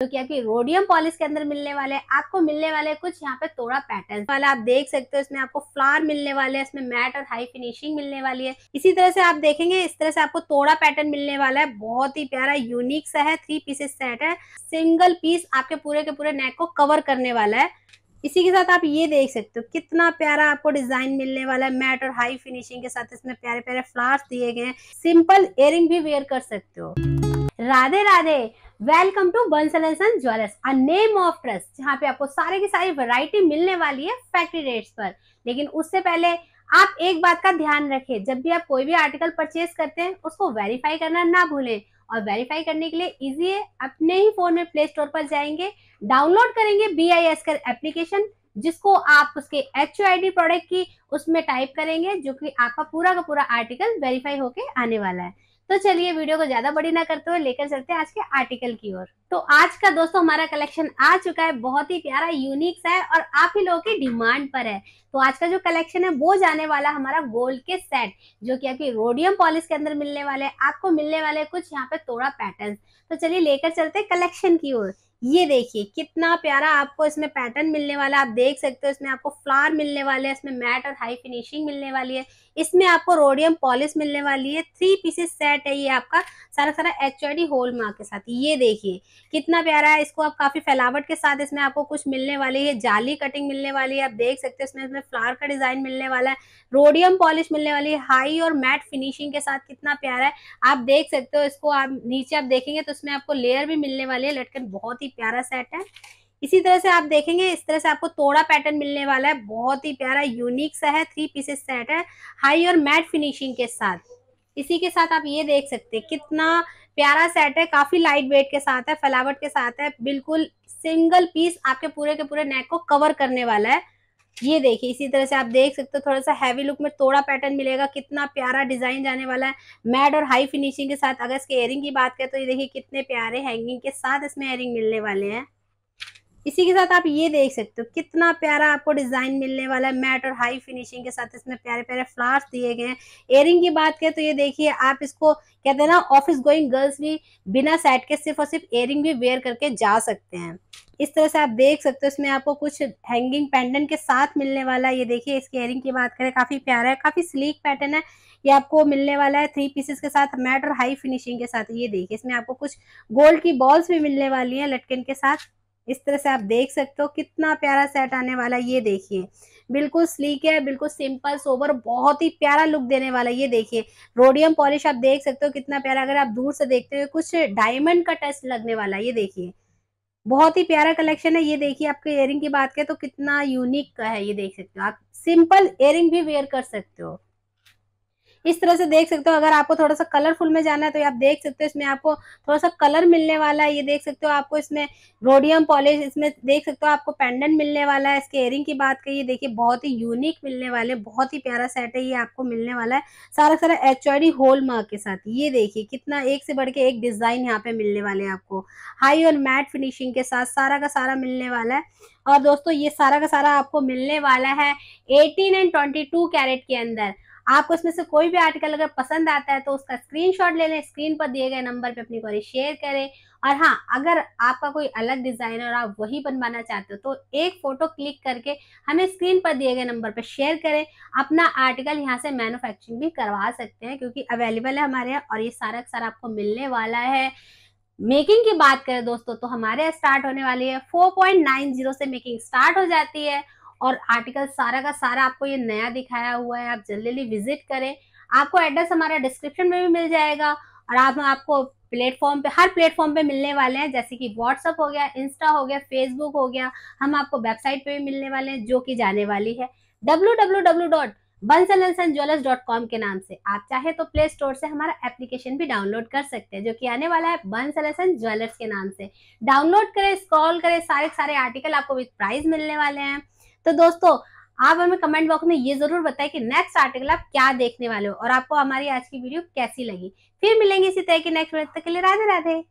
तो कि rhodium polish के अंदर मिलने वाले आपको मिलने वाले कुछ यहाँ पे थोड़ा पैटर्न वाला आप देख सकते हो इसमें आपको फ्लावर मिलने वाले हैं इसमें मैट और हाई फिनिशिंग मिलने वाली है इसी तरह से आप देखेंगे इस तरह से आपको थोड़ा पैटर्न मिलने वाला है बहुत ही प्यारा यूनिक सा है थ्री पीसेस सेट है सिंगल पीस आपके पूरे के पूरे नेक को कवर करने वाला है इसी के साथ आप ये देख सकते हो कितना प्यारा आपको डिजाइन मिलने वाला है मैट और हाई फिनिशिंग के साथ इसमें प्यारे प्यारे फ्लावर्स दिए गए हैं सिंपल इयरिंग भी वेयर कर सकते हो Radhe Radhe welcome to Bansal and jewellers a name of trust जहाँ पे आपको सारे की सारी वैरायटी मिलने वाली है फैक्ट्री रेट्स पर लेकिन उससे पहले आप एक बात का ध्यान रखें जब भी आप कोई भी आर्टिकल परचेज करते हैं उसको वेरीफाई करना ना भूलें और वेरीफाई करने के लिए इजी है अपने ही फोन में प्ले स्टोर पर जाएंगे डाउनलोड करेंगे B I S care application जिसको आप उसके एच प्रोडक्ट की उसमें टाइप करेंगे जो कि आपका पूरा का पूरा आर्टिकल वेरीफाई होके आने वाला है तो चलिए वीडियो को ज्यादा बड़ी ना करते हुए लेकर चलते हैं आज के आर्टिकल की ओर तो आज का दोस्तों हमारा कलेक्शन आ चुका है बहुत ही प्यारा यूनिक सा है और आप ही लोगों की डिमांड पर है तो आज का जो कलेक्शन है वो जाने वाला हमारा गोल्ड के सेट जो कि आपकी रोडियम पॉलिश के अंदर मिलने वाले आपको मिलने वाले कुछ यहाँ पे थोड़ा पैटर्न तो चलिए लेकर चलते हैं कलेक्शन की ओर ये देखिए कितना प्यारा आपको इसमें पैटर्न मिलने वाला आप देख सकते हो इसमें आपको फ्लावर मिलने वाले हैं इसमें मैट और हाई फिनिशिंग मिलने वाली है इसमें आपको रोडियम पॉलिश मिलने वाली है थ्री पीसेस सेट है ये आपका सारा सारा एच होल मार्क के साथ ये देखिए कितना प्यारा है इसको आप काफी फैलावट के साथ इसमें आपको कुछ मिलने वाली है जाली कटिंग मिलने वाली है आप देख सकते हैं इसमें इसमें फ्लावर का डिजाइन मिलने वाला है रोडियम पॉलिश मिलने वाली है हाई और मैट फिनिशिंग के साथ कितना प्यारा है आप देख सकते हो इसको आप नीचे आप देखेंगे तो इसमें आपको लेयर भी मिलने वाली है लटकन बहुत ही प्यारा सेट है इसी तरह से आप देखेंगे इस तरह से आपको तोड़ा पैटर्न मिलने वाला है बहुत ही प्यारा यूनिक सा है थ्री पीसेस सेट है हाई और मैट फिनिशिंग के साथ इसी के साथ आप ये देख सकते हैं कितना प्यारा सेट है काफी लाइट वेट के साथ है फैलावट के साथ है बिल्कुल सिंगल पीस आपके पूरे के पूरे नेक को कवर करने वाला है ये देखिए इसी तरह से आप देख सकते हो थोड़ा सा हैवी लुक में थोड़ा पैटर्न मिलेगा कितना प्यारा डिजाइन जाने वाला है मैट और हाई फिनिशिंग के साथ अगर इसके एयरिंग की बात करें तो ये देखिए कितने प्यारे हैंगिंग के साथ इसमें एयरिंग मिलने वाले हैं इसी के साथ आप ये देख सकते हो कितना प्यारा आपको डिजाइन मिलने वाला है मैट और हाई फिनिशिंग के साथ इसमें प्यारे प्यारे फ्लावर्स दिए गए हैं एयरिंग की बात करें तो ये देखिए आप इसको कहते हैं ना ऑफिस गोइंग गर्ल्स भी बिना सेट के सिर्फ और सिर्फ एयरिंग भी वेयर करके जा सकते हैं इस तरह से आप देख सकते हो इसमें आपको कुछ हैंगिंग पेंडेंट के साथ मिलने वाला है ये देखिए इसकी एयरिंग की बात करें काफी प्यारा है काफी स्लीक पैटर्न है ये आपको मिलने वाला है थ्री पीसेस के साथ मैट और हाई फिनिशिंग के साथ ये देखिए इसमें आपको कुछ गोल्ड की बॉल्स भी मिलने वाली है लटकन के साथ इस तरह से आप देख सकते हो कितना प्यारा सेट आने वाला है ये देखिए बिल्कुल स्लीक है बिल्कुल सिंपल सोबर बहुत ही प्यारा लुक देने वाला ये देखिए रोडियम पॉलिश आप देख सकते हो कितना प्यारा अगर आप दूर से देखते हो कुछ डायमंड का टच लगने वाला ये देखिए बहुत ही प्यारा कलेक्शन है ये देखिए आपके इयरिंग की बात करें तो कितना यूनिक का है ये देख सकते हो आप सिंपल इयरिंग भी वेयर कर सकते हो इस तरह से देख सकते हो अगर आपको थोड़ा सा कलरफुल में जाना है तो आप देख सकते हो इसमें आपको थोड़ा सा कलर मिलने वाला है ये देख सकते हो आपको इसमें रोडियम पॉलिश इसमें देख सकते हो आपको पेंडेंट मिलने वाला है इसके एयरिंग की बात करिए देखिए बहुत ही यूनिक मिलने वाले बहुत ही प्यारा सेट है ये आपको मिलने वाला है सारा सारा एच होल मार्क के साथ ये देखिए कितना एक से बढ़ के एक डिजाइन यहाँ पे मिलने वाले हैं आपको हाई और मैट फिनिशिंग के साथ सारा का सारा मिलने वाला है और दोस्तों ये सारा का सारा आपको मिलने वाला है eighteen and twenty two carat के अंदर आपको इसमें से कोई भी आर्टिकल अगर पसंद आता है तो उसका स्क्रीनशॉट ले लें स्क्रीन पर दिए गए नंबर पे अपनी क्वारी शेयर करें और हाँ अगर आपका कोई अलग डिज़ाइन और आप वही बनवाना चाहते हो तो एक फ़ोटो क्लिक करके हमें स्क्रीन पर दिए गए नंबर पर शेयर करें अपना आर्टिकल यहाँ से मैनुफैक्चरिंग भी करवा सकते हैं क्योंकि अवेलेबल है हमारे यहाँ और ये सारा सारा आपको मिलने वाला है मेकिंग की बात करें दोस्तों तो हमारे स्टार्ट होने वाली है 4.90 से मेकिंग स्टार्ट हो जाती है और आर्टिकल सारा का सारा आपको ये नया दिखाया हुआ है आप जल्दी विजिट करें आपको एड्रेस हमारा डिस्क्रिप्शन में भी मिल जाएगा और आप आपको प्लेटफॉर्म पे हर प्लेटफॉर्म पे मिलने वाले हैं जैसे कि व्हाट्सअप हो गया इंस्टा हो गया फेसबुक हो गया हम आपको वेबसाइट पे भी मिलने वाले हैं जो कि जाने वाली है W W W dot jewellers dot com के नाम से आप चाहे तो प्ले स्टोर से हमारा एप्लीकेशन भी डाउनलोड कर सकते हैं जो कि आने वाला है बंसलेसन ज्वेलर्स के नाम से डाउनलोड करें स्क्रॉल करें सारे सारे आर्टिकल आपको विथ प्राइज मिलने वाले हैं तो दोस्तों आप हमें कमेंट बॉक्स में ये जरूर बताएं कि नेक्स्ट आर्टिकल आप क्या देखने वाले हो और आपको हमारी आज की वीडियो कैसी लगी फिर मिलेंगे इसी तरह की नेक्स्ट वीडियो तक के लिए राधे राधे